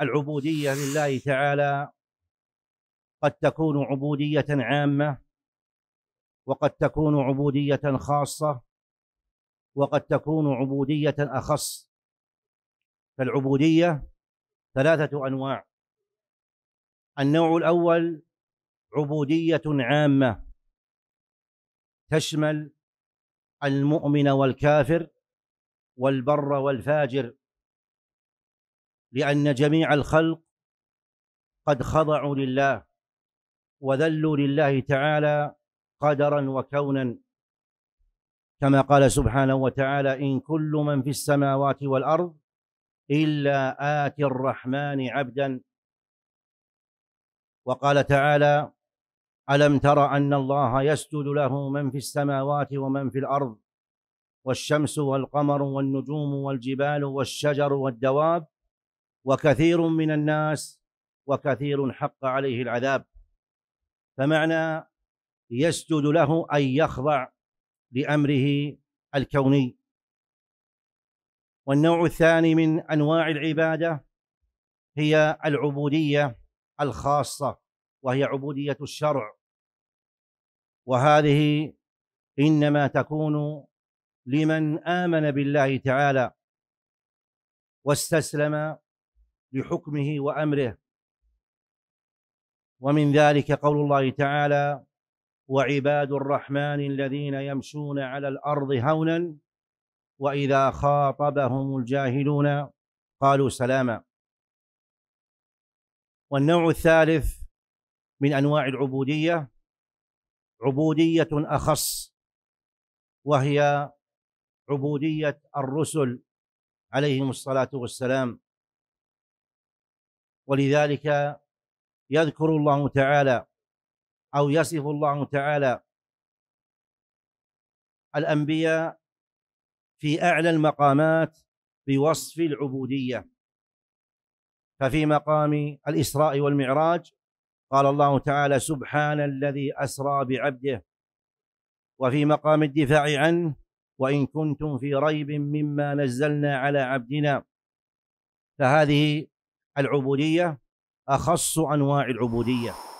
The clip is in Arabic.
العبودية لله تعالى قد تكون عبودية عامة وقد تكون عبودية خاصة وقد تكون عبودية أخص فالعبودية ثلاثة أنواع النوع الأول عبودية عامة تشمل المؤمن والكافر والبر والفاجر لأن جميع الخلق قد خضعوا لله وذلوا لله تعالى قدرا وكونا كما قال سبحانه وتعالى إن كل من في السماوات والأرض إلا آتي الرحمن عبدا وقال تعالى ألم تر أن الله يسجد له من في السماوات ومن في الأرض والشمس والقمر والنجوم والجبال والشجر والدواب وكثير من الناس وكثير حق عليه العذاب فمعنى يسجد له أن يخضع لأمره الكوني والنوع الثاني من أنواع العبادة هي العبودية الخاصة وهي عبودية الشرع وهذه إنما تكون لمن آمن بالله تعالى واستسلم لحكمه وامره ومن ذلك قول الله تعالى وعباد الرحمن الذين يمشون على الارض هونا واذا خاطبهم الجاهلون قالوا سلاما والنوع الثالث من انواع العبوديه عبوديه اخص وهي عبوديه الرسل عليهم الصلاه والسلام ولذلك يذكر الله تعالى أو يصف الله تعالى الأنبياء في أعلى المقامات بوصف العبودية ففي مقام الإسراء والمعراج قال الله تعالى سبحان الذي أسرى بعبده وفي مقام الدفاع عنه وإن كنتم في ريب مما نزلنا على عبدنا فهذه العبودية أخص أنواع العبودية